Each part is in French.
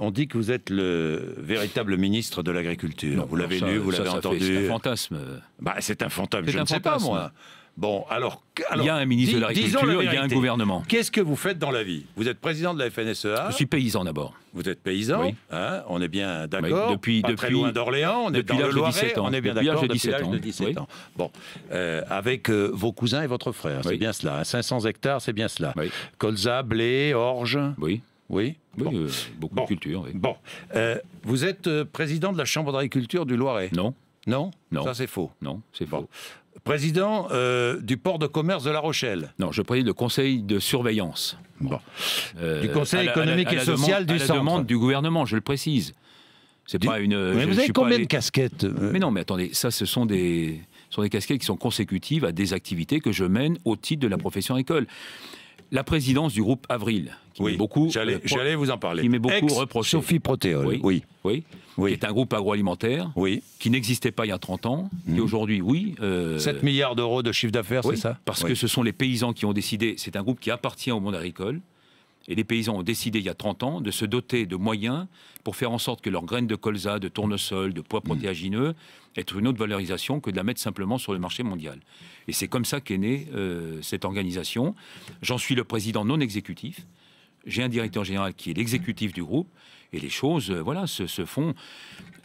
on dit que vous êtes le véritable ministre de l'agriculture. Vous l'avez lu, vous l'avez entendu. C'est un fantasme. Bah, c'est un fantasme, je ne sais pas moi. Bon, alors, Il y a un ministre de l'Agriculture, il y a un gouvernement. Qu'est-ce que vous faites dans la vie Vous êtes président de la FNSEA Je suis paysan d'abord. Vous êtes paysan oui. Hein on est bien d'accord. depuis, depuis, très loin d'Orléans, on est dans le on est bien d'accord depuis l'âge de 17 ans. Bon, euh, avec euh, vos cousins et votre frère, c'est bien cela. 500 hein. hectares, c'est bien cela. Colza, blé, orge Oui. Oui, euh, beaucoup de culture. Bon, euh, vous êtes euh, président de la Chambre d'agriculture du Loiret Non. Non Non. Ça, c'est faux. Non, c'est faux. Président du port de commerce de La Rochelle Non, je préside le conseil de surveillance. Bon. du conseil économique et social du à demande du gouvernement, je le précise. C'est pas une. Mais vous avez combien de casquettes Mais non, mais attendez, ça, ce sont des, sont des casquettes qui sont consécutives à des activités que je mène au titre de la profession agricole la présidence du groupe Avril, qui oui, met beaucoup, j'allais, euh, vous en parler, beaucoup Ex Sophie Protéol, oui, oui, oui, qui est un groupe agroalimentaire, oui, qui n'existait pas il y a 30 ans, et mhm. aujourd'hui, oui, 7 euh, milliards d'euros de chiffre d'affaires, c'est ça Parce que ce sont les paysans qui ont décidé. C'est un groupe qui appartient au monde agricole. Et les paysans ont décidé il y a 30 ans de se doter de moyens pour faire en sorte que leurs graines de colza, de tournesol, de pois mm. protéagineux aient une autre valorisation que de la mettre simplement sur le marché mondial. Et c'est comme ça qu'est née euh, cette organisation. J'en suis le président non exécutif j'ai un directeur général qui est l'exécutif du groupe, et les choses, euh, voilà, se, font.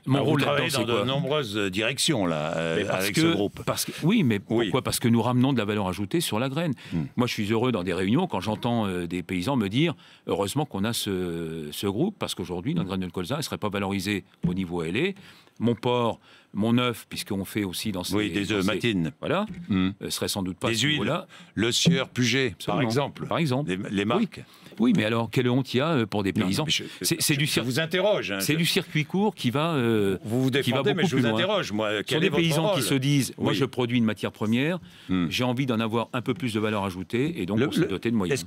Mon bah, rôle dans de nombreuses euh, directions là, euh, avec ce groupe. Parce que, oui, mais pourquoi Parce que nous ramenons de la valeur ajoutée sur la graine. Hmm. Moi, je suis heureux dans des réunions quand j'entends des paysans me dire heureusement qu'on a ce, groupe, parce qu'aujourd'hui, notre graine de colza ne serait pas valorisée au niveau elle est mon porc, mon œuf, puisqu'on fait aussi dans ces... Oui, des œufs matines. Voilà. Hmm. Euh, ce serait sans doute pas... Des huiles, le sieur Puget, par exemple. Par exemple. Les, marques. Oui. mais alors, quelle honte il y a euh, pour des paysans C'est du circuit... vous interroge. Hein, c'est du circuit court qui va... Euh, vous vous défendez, mais je vous interroge, moi. Ce des paysans qui se disent, moi je produis une matière première, hmm. j'ai envie d'en avoir un peu plus de valeur ajoutée, et donc on s'est doté de moyens.